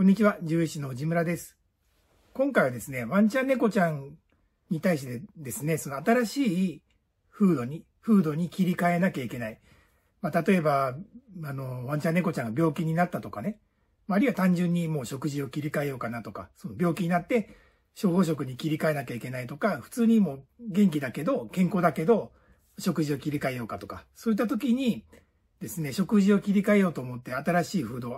こんにちは、獣医師の地村です。今回はですね、ワンちゃん猫ちゃんに対してですね、その新しいフードに、フードに切り替えなきゃいけない。まあ、例えば、あの、ワンちゃん猫ちゃんが病気になったとかね、あるいは単純にもう食事を切り替えようかなとか、その病気になって処方食に切り替えなきゃいけないとか、普通にもう元気だけど、健康だけど、食事を切り替えようかとか、そういった時にですね、食事を切り替えようと思って新しいフードを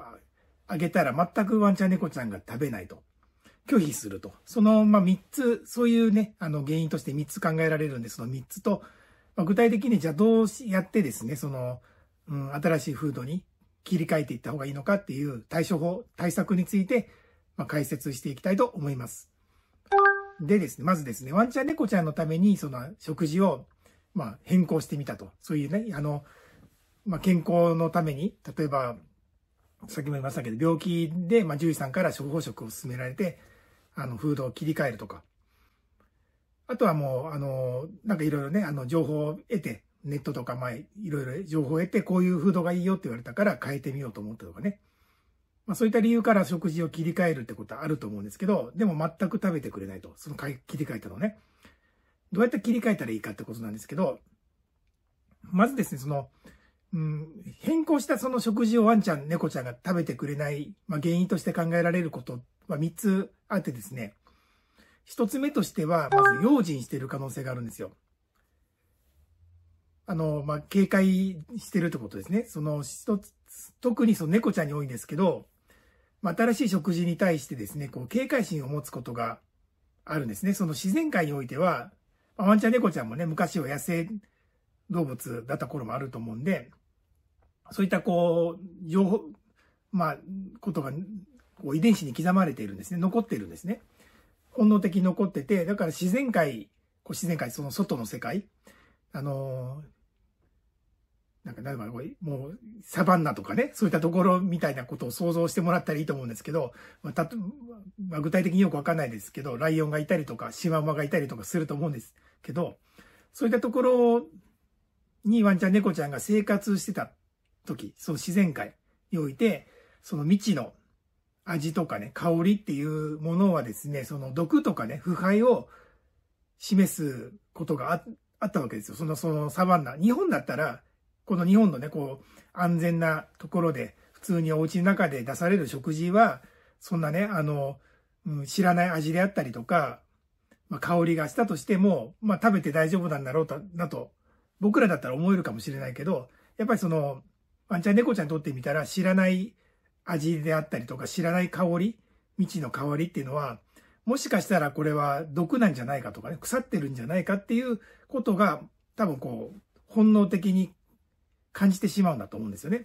あげたら全くワンちゃん猫ちゃんが食べないと。拒否すると。その、まあ、3つ、そういうね、あの、原因として3つ考えられるんで、その3つと、まあ、具体的にじゃあどうやってですね、その、うん、新しいフードに切り替えていった方がいいのかっていう対処法、対策について、まあ、解説していきたいと思います。でですね、まずですね、ワンちゃん猫ちゃんのために、その、食事を、まあ、変更してみたと。そういうね、あの、まあ、健康のために、例えば、さっきも言いましたけど、病気で、まあ、獣医さんから処方食を勧められて、あの、フードを切り替えるとか。あとはもう、あの、なんかいろいろね、あの、情報を得て、ネットとか、まあ、いろいろ情報を得て、こういうフードがいいよって言われたから変えてみようと思ったとかね。まあ、そういった理由から食事を切り替えるってことはあると思うんですけど、でも全く食べてくれないと。その切り替えたのね。どうやって切り替えたらいいかってことなんですけど、まずですね、その、うん、変更したその食事をワンちゃん、猫ちゃんが食べてくれない、まあ、原因として考えられることは3つあってですね、1つ目としては、まず用心している可能性があるんですよ。あの、まあ、警戒してるってことですね。その、一つ、特にその猫ちゃんに多いんですけど、まあ、新しい食事に対してですね、こう、警戒心を持つことがあるんですね。その自然界においては、まあ、ワンちゃん猫ちゃんもね、昔は野生動物だった頃もあると思うんで、そういったこう、情報、まあ、ことが、こう遺伝子に刻まれているんですね。残っているんですね。本能的に残ってて、だから自然界、こう自然界、その外の世界、あのー、なんか、なんか、もう、サバンナとかね、そういったところみたいなことを想像してもらったらいいと思うんですけど、まあ、たまあ、具体的によくわかんないですけど、ライオンがいたりとか、シマウマがいたりとかすると思うんですけど、そういったところにワンちゃん、猫ちゃんが生活してた時、その自然界において、その未知の味とかね、香りっていうものはですね、その毒とかね、腐敗を示すことがああったわけですよ。その、そのサバンナ。日本だったら、この日本のね、こう、安全なところで、普通にお家の中で出される食事は、そんなね、あの、うん、知らない味であったりとか、まあ、香りがしたとしても、まあ、食べて大丈夫なんだろうと、なと、僕らだったら思えるかもしれないけど、やっぱりその、ワンちゃん猫ちゃんにとってみたら知らない味であったりとか知らない香り、未知の香りっていうのは、もしかしたらこれは毒なんじゃないかとかね、腐ってるんじゃないかっていうことが多分こう、本能的に感じてしまうんだと思うんですよね。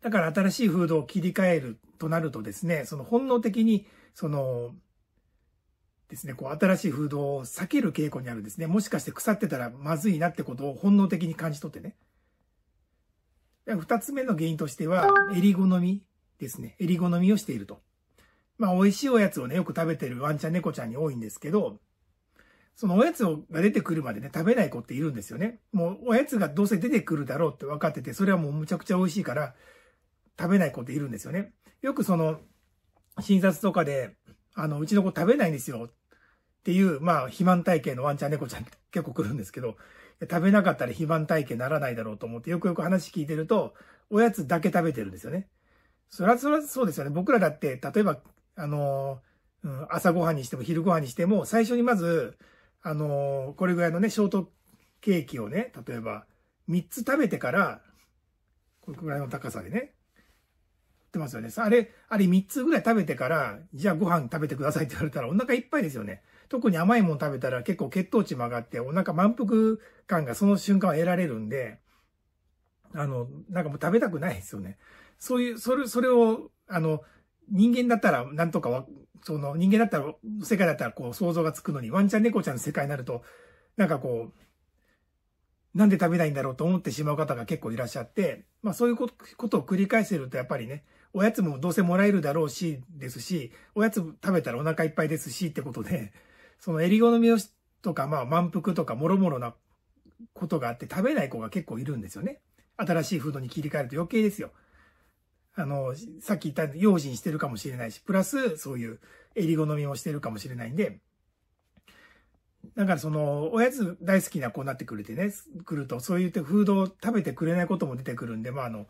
だから新しいフードを切り替えるとなるとですね、その本能的に、その、ですね、こう新しいフードを避ける傾向にあるんですね。もしかして腐ってたらまずいなってことを本能的に感じ取ってね。二つ目の原因としては、襟好みですね。襟好みをしていると。まあ、美味しいおやつをね、よく食べてるワンちゃん猫ちゃんに多いんですけど、そのおやつが出てくるまでね、食べない子っているんですよね。もう、おやつがどうせ出てくるだろうって分かってて、それはもうむちゃくちゃ美味しいから、食べない子っているんですよね。よくその、診察とかで、あの、うちの子食べないんですよっていう、まあ、肥満体型のワンちゃん猫ちゃん結構来るんですけど、食べなかったら肥満体型ならないだろうと思ってよくよく話聞いてると、おやつだけ食べてるんですよね。そらそらそうですよね。僕らだって、例えば、あの、うん、朝ごはんにしても昼ごはんにしても、最初にまず、あの、これぐらいのね、ショートケーキをね、例えば、3つ食べてから、これぐらいの高さでね、ってますよね。あれ、あれ3つぐらい食べてから、じゃあご飯食べてくださいって言われたらお腹いっぱいですよね。特に甘いもの食べたら結構血糖値も上がってお腹満腹感がその瞬間は得られるんで、あの、なんかもう食べたくないですよね。そういう、それ、それを、あの、人間だったら、なんとかは、その、人間だったら、世界だったら、こう、想像がつくのに、ワンちゃん猫ちゃんの世界になると、なんかこう、なんで食べないんだろうと思ってしまう方が結構いらっしゃって、まあそういうことを繰り返してると、やっぱりね、おやつもどうせもらえるだろうし、ですし、おやつ食べたらお腹いっぱいですし、ってことで、その襟好みとか、まあ、満腹とか、もろもろなことがあって食べない子が結構いるんですよね。新しいフードに切り替えると余計ですよ。あの、さっき言った用心してるかもしれないし、プラスそういう襟好みをしてるかもしれないんで、だからその、おやつ大好きな子になってくれてね、来ると、そういったフードを食べてくれないことも出てくるんで、まああの、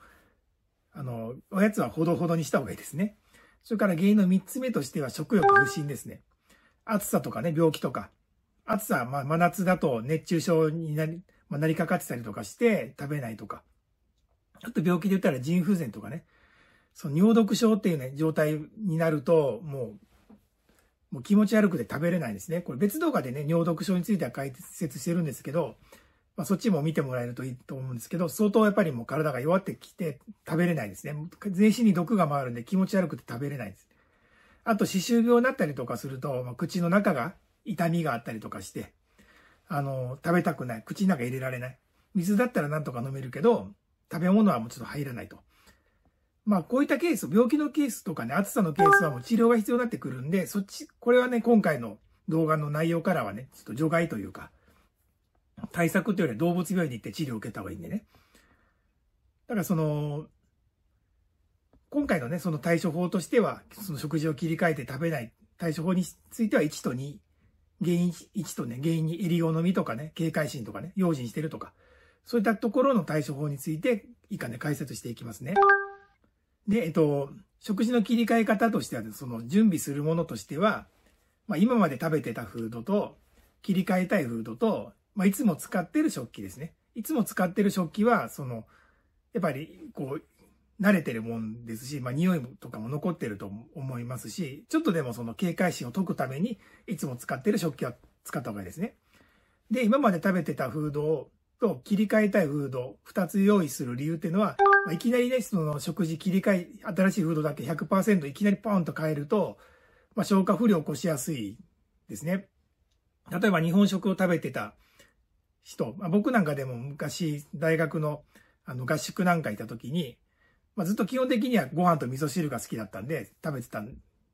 あの、おやつはほどほどにした方がいいですね。それから原因の3つ目としては食欲不振ですね。暑さとかね、病気とか、暑さ、まあ、真夏だと熱中症になり、まあ、なりかかってたりとかして食べないとか、ちょっと病気で言ったら腎不全とかね、その尿毒症っていうね、状態になると、もう、もう気持ち悪くて食べれないですね。これ別動画でね、尿毒症については解説してるんですけど、まあ、そっちも見てもらえるといいと思うんですけど、相当やっぱりもう体が弱ってきて食べれないですね。全身に毒が回るんで気持ち悪くて食べれないです。あと、歯周病になったりとかすると、ま口の中が痛みがあったりとかして、あの、食べたくない。口の中入れられない。水だったらなんとか飲めるけど、食べ物はもうちょっと入らないと。まあ、こういったケース、病気のケースとかね、暑さのケースはもう治療が必要になってくるんで、そっち、これはね、今回の動画の内容からはね、ちょっと除外というか、対策というより動物病院に行って治療を受けた方がいいんでね。だからその、今回のね、その対処法としては、その食事を切り替えて食べない対処法については1と2、原因1とね、原因にエリゴのみとかね、警戒心とかね、用心してるとか、そういったところの対処法について、以下ね、解説していきますね。で、えっと、食事の切り替え方としては、その準備するものとしては、まあ、今まで食べてたフードと、切り替えたいフードと、まあ、いつも使ってる食器ですね。いつも使ってる食器は、その、やっぱり、こう、慣れてるもんですし、まあ匂いとかも残ってると思いますし、ちょっとでもその警戒心を解くために、いつも使ってる食器は使った方がいいですね。で、今まで食べてたフードと切り替えたいフード2つ用意する理由っていうのは、まあ、いきなりね、その食事切り替え、新しいフードだけ100%いきなりポーンと変えると、まあ、消化不良を起こしやすいですね。例えば日本食を食べてた人、まあ、僕なんかでも昔大学のあの合宿なんかいた時に、まあ、ずっと基本的にはご飯と味噌汁が好きだったんで食べてた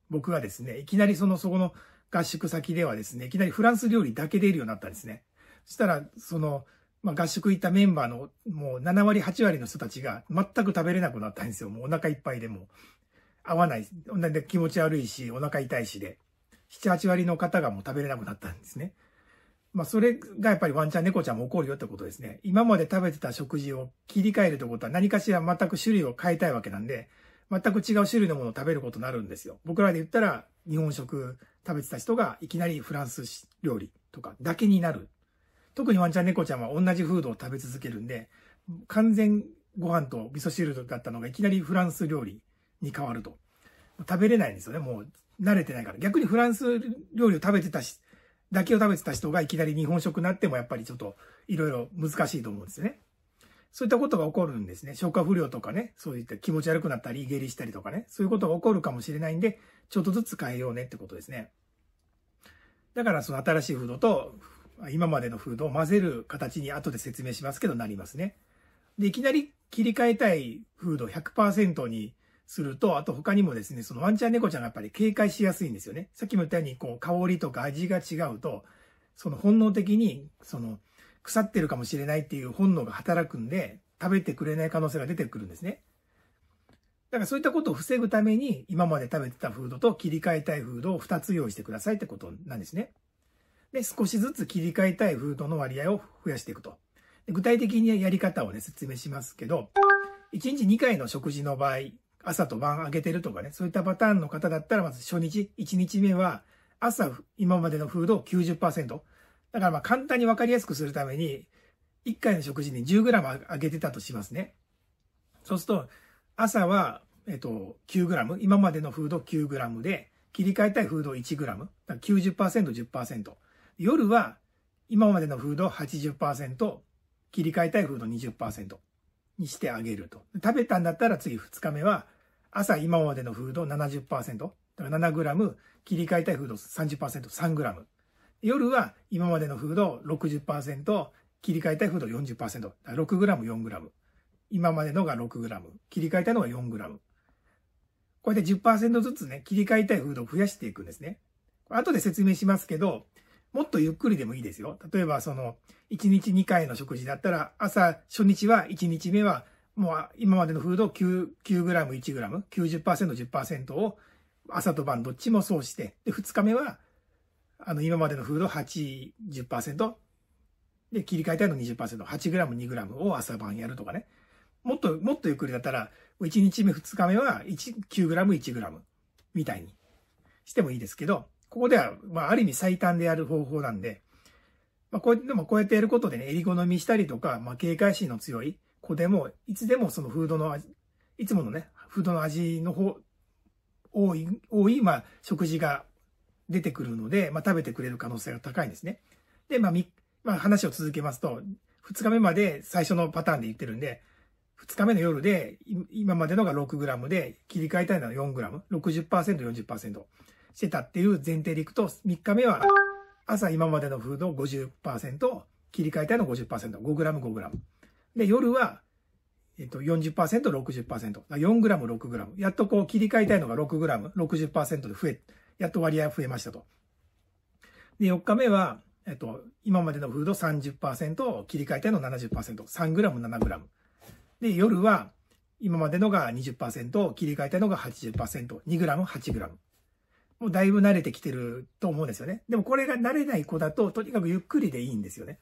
僕がですね、いきなりその、そこの合宿先ではですね、いきなりフランス料理だけ出るようになったんですね。そしたら、その、まあ、合宿行ったメンバーのもう7割、8割の人たちが全く食べれなくなったんですよ。もうお腹いっぱいでも合わない。気持ち悪いし、お腹痛いしで。7、8割の方がもう食べれなくなったんですね。まあ、それがやっぱりワンちゃん猫ちゃんも怒るよってことですね。今まで食べてた食事を切り替えるってことは何かしら全く種類を変えたいわけなんで、全く違う種類のものを食べることになるんですよ。僕らで言ったら日本食食べてた人がいきなりフランス料理とかだけになる。特にワンちゃん猫ちゃんは同じフードを食べ続けるんで、完全ご飯と味噌汁だったのがいきなりフランス料理に変わると。食べれないんですよね。もう慣れてないから。逆にフランス料理を食べてたしだけを食べてた人がいきなり日本食になってもやっぱりちょっといろいろ難しいと思うんですね。そういったことが起こるんですね。消化不良とかね、そういった気持ち悪くなったり、下痢したりとかね、そういうことが起こるかもしれないんで、ちょっとずつ変えようねってことですね。だからその新しいフードと、今までのフードを混ぜる形に後で説明しますけどなりますね。で、いきなり切り替えたいフード100%にすると、あと他にもですね、そのワンちゃん猫ちゃんがやっぱり警戒しやすいんですよね。さっきも言ったように、こう、香りとか味が違うと、その本能的に、その、腐ってるかもしれないっていう本能が働くんで、食べてくれない可能性が出てくるんですね。だからそういったことを防ぐために、今まで食べてたフードと切り替えたいフードを2つ用意してくださいってことなんですね。で、少しずつ切り替えたいフードの割合を増やしていくと。具体的にやり方をね、説明しますけど、1日2回の食事の場合、朝と晩上げてるとかね、そういったパターンの方だったら、まず初日、1日目は、朝、今までのフードを90%。だからまあ簡単に分かりやすくするために、1回の食事に 10g 上げてたとしますね。そうすると、朝は、えっと、9g。今までのフード 9g で、切り替えたいフード 1g。90%、10%。夜は、今までのフード80%、切り替えたいフード20%にしてあげると。食べたんだったら次2日目は朝今までのフード70%、だから7ム切り替えたいフード30%、3ム夜は今までのフード60%、切り替えたいフード40%、グラム4グラム今までのが6ム切り替えたいのが4ム。こうやって10%ずつね、切り替えたいフードを増やしていくんですね。後で説明しますけど、もっとゆっくりでもいいですよ。例えばその、1日2回の食事だったら、朝初日は1日目はもう今までのフード 9, 9グラム、1グラム、90%、10%を朝と晩どっちもそうして、で、2日目は、あの、今までのフード8、10%、で、切り替えたいの20%、8グラム、2グラムを朝晩やるとかね。もっと、もっとゆっくりだったら、1日目、2日目は9グラム、1グラム、みたいにしてもいいですけど、ここでは、まあ、ある意味最短でやる方法なんで、まあ、こうやって、でもこうやってやることでね、り好みしたりとか、まあ、警戒心の強い、子でも、いつでもそのフードの味、いつものね、フードの味の方、多い、多い、まあ、食事が出てくるので、まあ、食べてくれる可能性が高いんですね。で、まあ、み、まあ、話を続けますと、2日目まで最初のパターンで言ってるんで、2日目の夜で、今までのが 6g で、切り替えたいのは 4g、60%、40%してたっていう前提でいくと、3日目は朝今までのフードを50%、切り替えたいの50%、5g、5g。で、夜は、えっと40、0 6 0 4g、6g。やっとこう切り替えたいのが 6g、60%で増え、やっと割合増えましたと。で、4日目は、えっと、今までのフード30%、切り替えたいの70%。3g、7g。で、夜は、今までのが20%、切り替えたいのが80%。2g、8g。もうだいぶ慣れてきてると思うんですよね。でもこれが慣れない子だと、とにかくゆっくりでいいんですよね。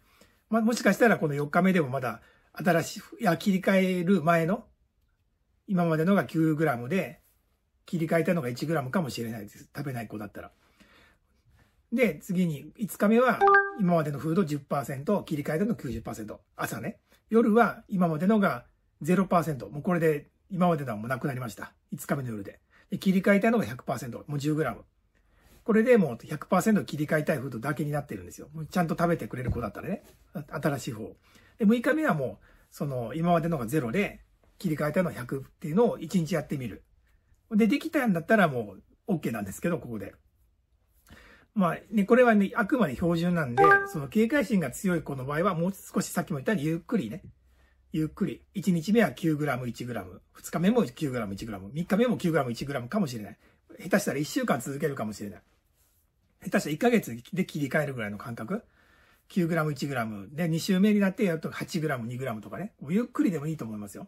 まあ、もしかしたらこの4日目でもまだ新しい、いや、切り替える前の、今までのが 9g で、切り替えたのが 1g かもしれないです。食べない子だったら。で、次に、5日目は、今までのフード10%、切り替えたの90%。朝ね。夜は、今までのが0%。もうこれで、今までのはもうなくなりました。5日目の夜で。で切り替えたのが100%。もう 10g。これでもう100%切り替えたいフードだけになってるんですよ。ちゃんと食べてくれる子だったらね。新しい方。で、6日目はもう、その、今までのが0で、切り替えたのは100っていうのを1日やってみる。で、できたんだったらもう OK なんですけど、ここで。まあね、これはね、あくまで標準なんで、その警戒心が強い子の場合は、もう少しさっきも言ったようにゆっくりね。ゆっくり。1日目は 9g、1g。2日目も 9g、1g。3日目も 9g、1g かもしれない。下手したら1週間続けるかもしれない。下手したら1ヶ月で切り替えるぐらいの感覚。9g、1g。で、2週目になってやると 8g、2g とかね。ゆっくりでもいいと思いますよ。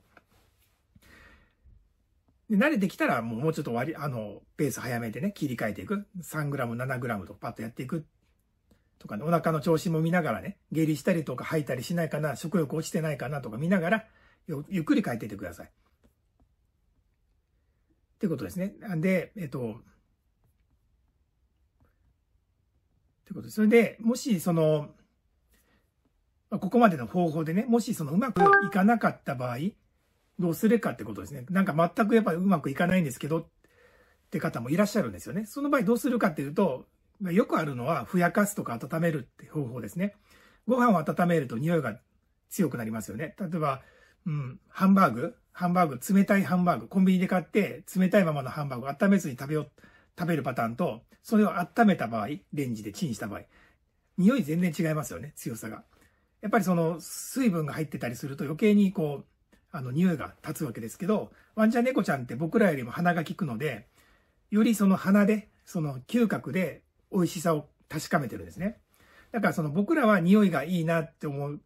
で、慣れてきたらもうもうちょっと割り、あの、ペース早めてね、切り替えていく。3g、7g とパッとやっていく。とかね、お腹の調子も見ながらね、下痢したりとか吐いたりしないかな、食欲落ちてないかなとか見ながら、ゆっくり変えていってください。ってことですね。で、えっと、ってことそれで、もし、その、まここまでの方法でね、もしそのうまくいかなかった場合、どうするかってことですね。なんか全くやっぱりうまくいかないんですけどって方もいらっしゃるんですよね。その場合どうするかっていうと、よくあるのは、ふやかすとか温めるって方法ですね。ご飯を温めると匂いが強くなりますよね。例えば、うん、ハンバーグ、ハンバーグ、冷たいハンバーグ、コンビニで買って冷たいままのハンバーグを温めずに食べよう、食べるパターンと、それを温めた場合、レンジでチンした場合、匂い全然違いますよね、強さが。やっぱりその水分が入ってたりすると余計にこう、あの匂いが立つわけですけど、ワンちゃん猫ちゃんって僕らよりも鼻が利くので、よりその鼻で、その嗅覚で美味しさを確かめてるんですね。だからその僕らは匂いがいいなって思う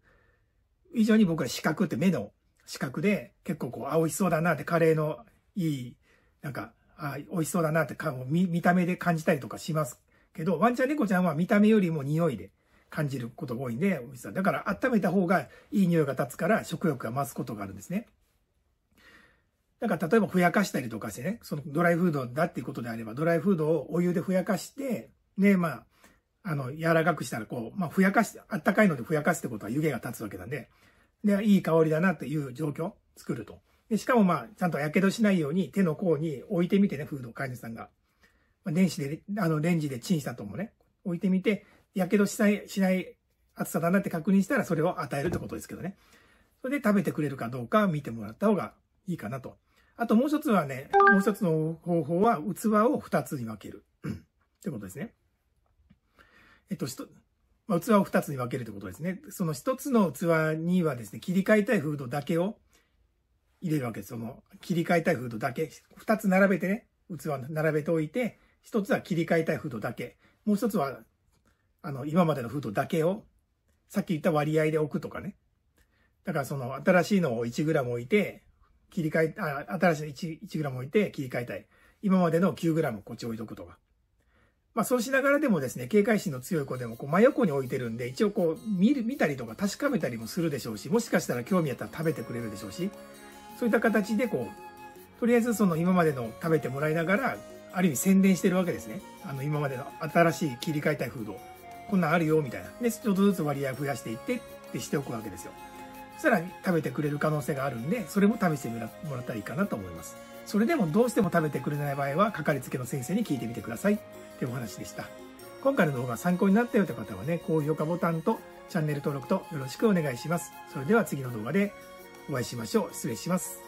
以上に僕は視覚って目の視覚で結構こう、あ、美味しそうだなってカレーのいい、なんか、あ、美味しそうだなって見見た目で感じたりとかしますけど、ワンちゃん猫ちゃんは見た目よりも匂いで感じることが多いんで、おさん。だから温めた方がいい匂いが立つから食欲が増すことがあるんですね。だから例えばふやかしたりとかしてね、そのドライフードだっていうことであれば、ドライフードをお湯でふやかして、ね、まあ、あの、柔らかくしたらこう、まあ、ふやかして、あったかいのでふやかすってことは湯気が立つわけなんで、で、いい香りだなっていう状況作ると。で、しかもまあ、ちゃんと火傷しないように手の甲に置いてみてね、フード飼い主さんが。まあ、電子で、あの、レンジでチンしたともね、置いてみて、やけどしない、しない暑さだなって確認したらそれを与えるってことですけどね。それで食べてくれるかどうか見てもらった方がいいかなと。あともう一つはね、もう一つの方法は器を二つに分ける。ってことですね。えっと、まあ、器を二つに分けるってことですね。その一つの器にはですね、切り替えたいフードだけを入れるわけです。その切り替えたいフードだけ。二つ並べてね、器並べておいて、一つは切り替えたいフードだけ。もう一つはあの、今までの封筒だけを、さっき言った割合で置くとかね。だからその、新しいのを 1g 置いて、切り替え、あ新しいの 1, 1g 置いて切り替えたい。今までの 9g こっち置いとくとか。まあそうしながらでもですね、警戒心の強い子でもこう真横に置いてるんで、一応こう見る、見たりとか確かめたりもするでしょうし、もしかしたら興味あったら食べてくれるでしょうし、そういった形でこう、とりあえずその今までの食べてもらいながら、ある意味宣伝してるわけですね。あの今までの新しい切り替えたいフードを。こんなんあるよみたいなでちょっとずつ割合増やしていってってしておくわけですよさらに食べてくれる可能性があるんでそれも試してもらったらいいかなと思いますそれでもどうしても食べてくれない場合はかかりつけの先生に聞いてみてくださいってお話でした今回の動画参考になったよという方はね高評価ボタンとチャンネル登録とよろしくお願いしますそれでは次の動画でお会いしましょう失礼します